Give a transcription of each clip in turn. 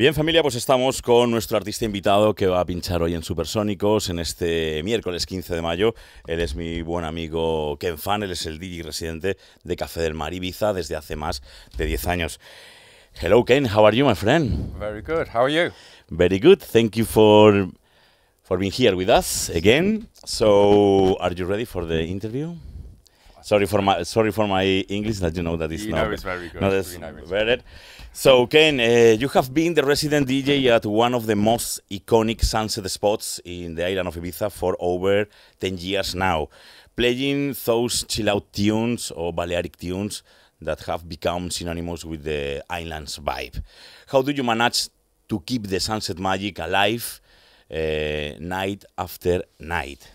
Bien familia, pues estamos con nuestro artista invitado que va a pinchar hoy en Supersónicos en este miércoles 15 de mayo. Él es mi buen amigo Ken Fan, él es el DJ residente de Café del Mar Ibiza desde hace más de 10 años. Hello Ken, how are you my friend? Very good, how are you? Very good, thank you for for being here with us again. So, are you ready for the interview? Sorry for my sorry for my English know that very good. So, Ken, uh, you have been the resident DJ at one of the most iconic sunset spots in the island of Ibiza for over 10 years now, playing those chill out tunes or Balearic tunes that have become synonymous with the island's vibe. How do you manage to keep the sunset magic alive uh, night after night?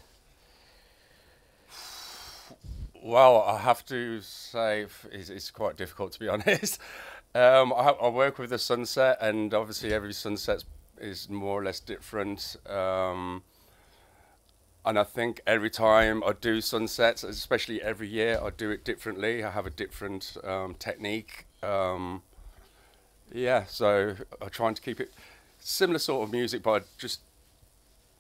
Well, I have to say it's, it's quite difficult to be honest. Um, I, I, work with the sunset, and obviously every sunset is more or less different. Um, and I think every time I do sunsets, especially every year, I do it differently. I have a different um, technique. Um, yeah, so I'm trying to keep it similar sort of music, but I just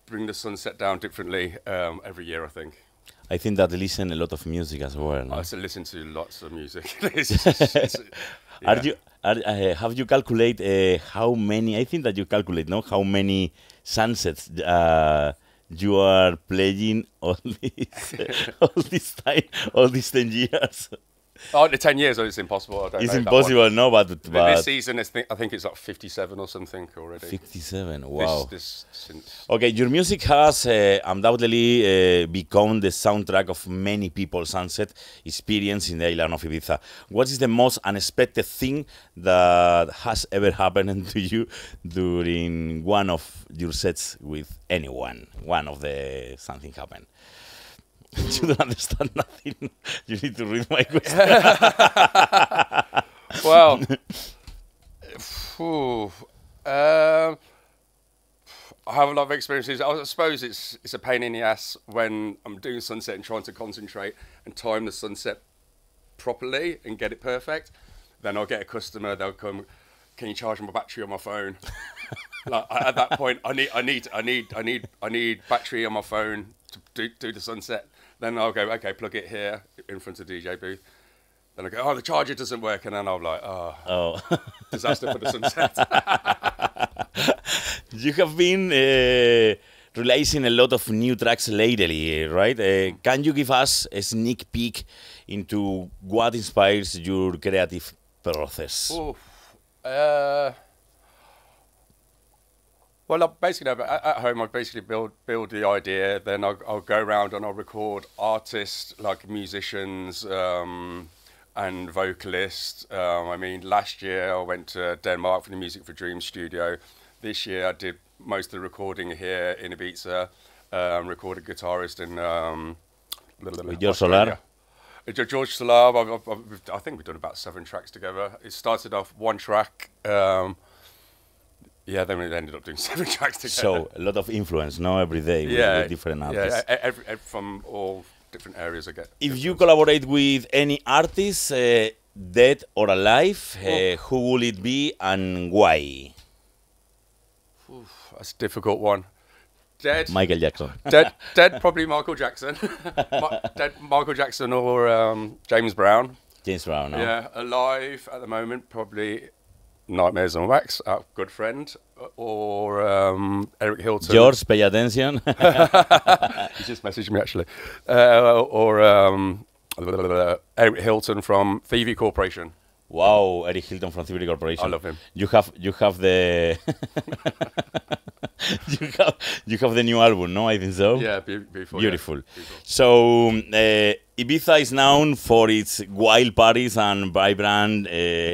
bring the sunset down differently um, every year, I think. I think that listen a lot of music as well. No? I listen to lots of music. it's it's, yeah. Are you? Are, uh, have you calculated uh, how many? I think that you calculate, no? How many sunsets uh, you are playing all this all this time, all these ten years? Oh, the 10 years, it's impossible. it's impossible, no, but, but... This season, th I think it's like 57 or something already. 57, wow. This, this, okay, your music has uh, undoubtedly uh, become the soundtrack of many people's sunset experience in the island of Ibiza. What is the most unexpected thing that has ever happened to you during one of your sets with anyone? One of the... something happened you don't understand nothing. You need to read my question. well, um, I have a lot of experiences. I suppose it's it's a pain in the ass when I'm doing sunset and trying to concentrate and time the sunset properly and get it perfect. Then I'll get a customer. They'll come. Can you charge my battery on my phone? like at that point, I need I need I need I need I need battery on my phone to do, do the sunset. Then I'll go, okay, plug it here in front of DJ booth. Then I go, oh, the charger doesn't work, and then I'm like, oh, oh. disaster for the sunset. you have been uh, releasing a lot of new tracks lately, right? Uh, can you give us a sneak peek into what inspires your creative process? Oof. Uh, well, basically, at home, I basically build build the idea. Then I'll, I'll go around and I'll record artists, like musicians um, and vocalists. Um, I mean, last year I went to Denmark for the Music for Dreams studio. This year I did most of the recording here in Ibiza. Um, recorded guitarist in um, George Solar. George Solar. i think we've done about seven tracks together. It started off one track. Um, yeah, then we ended up doing seven tracks together. So a lot of influence, no? Every day with, yeah, with different artists. Yeah, every, every, from all different areas I get. If you collaborate with any artist, uh, dead or alive, uh, well, uh, who will it be and why? Oof, that's a difficult one. Dead. Michael Jackson. dead, dead probably Michael Jackson. dead Michael Jackson or um, James Brown. James Brown, no? Yeah, alive at the moment, probably Nightmares and Wax, our good friend, or um, Eric Hilton. George, pay attention. he just messaged me actually. Uh, or um, Eric Hilton from Thievery Corporation. Wow, Eric Hilton from Thievery Corporation. I love him. You have you have the you have you have the new album, no? I think so. Yeah, be beautiful. Beautiful. Yeah. So uh, Ibiza is known for its wild parties and vibrant uh,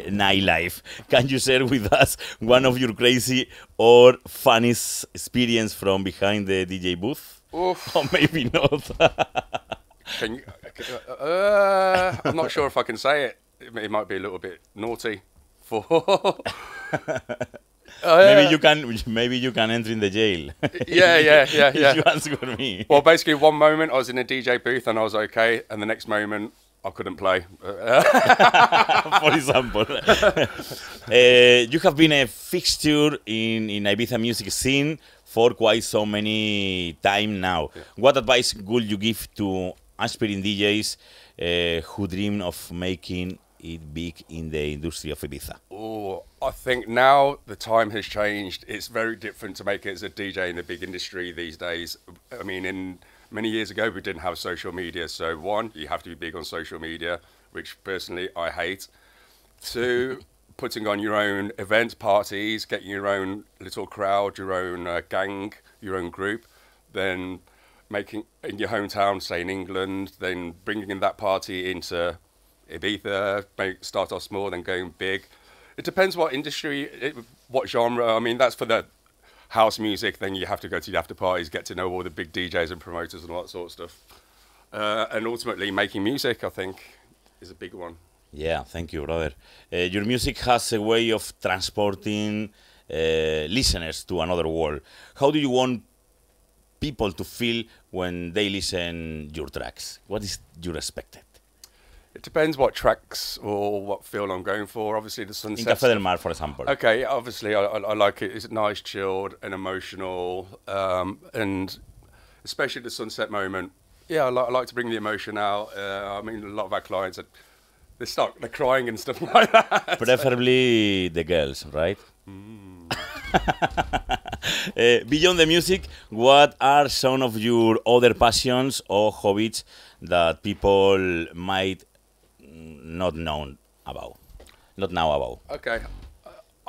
nightlife. Can you share with us one of your crazy or funniest experience from behind the DJ booth? Oof. Or maybe not. you, uh, uh, uh, I'm not sure if I can say it. It might be a little bit naughty for Oh, yeah. Maybe you can. Maybe you can enter in the jail. yeah, yeah, yeah, yeah. you ask for me. Well, basically, one moment I was in a DJ booth and I was okay, and the next moment I couldn't play. For example, uh, you have been a fixture in, in Ibiza music scene for quite so many time now. Yeah. What advice would you give to aspiring DJs uh, eh, who dream of making it big in the industry of Ibiza? I think now the time has changed. It's very different to make it as a DJ in the big industry these days. I mean, in many years ago, we didn't have social media. So one, you have to be big on social media, which personally I hate. Two, putting on your own events, parties, getting your own little crowd, your own uh, gang, your own group, then making in your hometown, say in England, then bringing that party into Ibiza, make, start off small, then going big, it depends what industry, it, what genre. I mean, that's for the house music. Then you have to go to the after parties, get to know all the big DJs and promoters and all that sort of stuff. Uh, and ultimately, making music, I think, is a big one. Yeah, thank you, brother. Uh, your music has a way of transporting uh, listeners to another world. How do you want people to feel when they listen your tracks? What is your expected? It depends what tracks or what feel I'm going for. Obviously, the sunset. In Café del Mar, for example. Okay, obviously, I, I, like it. It's nice, chilled, and emotional, um, and especially the sunset moment. Yeah, I, li- I like to bring the emotion out. Uh, I mean, a lot of our clients are they start they're crying and stuff like that. Preferably the girls, right? Mm. uh, beyond the music, what are some of your other passions or hobbies that people might not known about, not now about. Okay,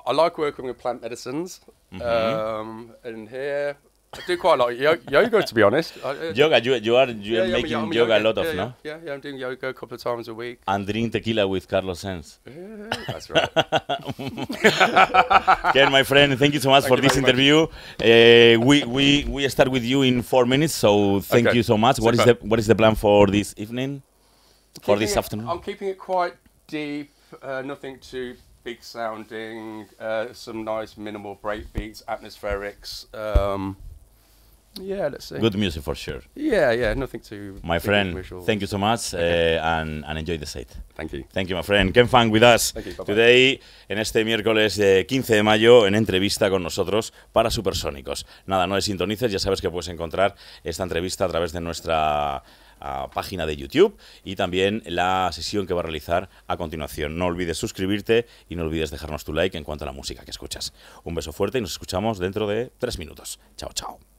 I like working with plant medicines. Mm -hmm. um, and here, I do quite a lot of yoga, to be honest. I, uh, yoga, you, you are you yeah, are yeah, making I'm yoga, yoga, a lot yeah, of, no? Yeah, yeah, I'm doing yoga a couple of times a week. And drink tequila with Carlos Sanz. that's right. Ken, my friend, thank you so much thank for this interview. Uh, we, we, we start with you in four minutes, so thank okay. you so much. What Super. is, the, what is the plan for this evening? for this afternoon? I'm keeping it quite deep, uh, nothing too big sounding, uh, some nice minimal breakbeats, atmospherics. Um, yeah, let's see. Good music for sure. Yeah, yeah, nothing too. My friend, thank you so much uh, and, and, enjoy the set. Thank you. Thank you, my friend. Ken Fang with us you, bye today, en este miércoles de 15 de mayo, en entrevista con nosotros para Supersónicos. Nada, no es sintonices, ya sabes que puedes encontrar esta entrevista a través de nuestra página de YouTube y también la sesión que va a realizar a continuación. No olvides suscribirte y no olvides dejarnos tu like en cuanto a la música que escuchas. Un beso fuerte y nos escuchamos dentro de tres minutos. Chao, chao.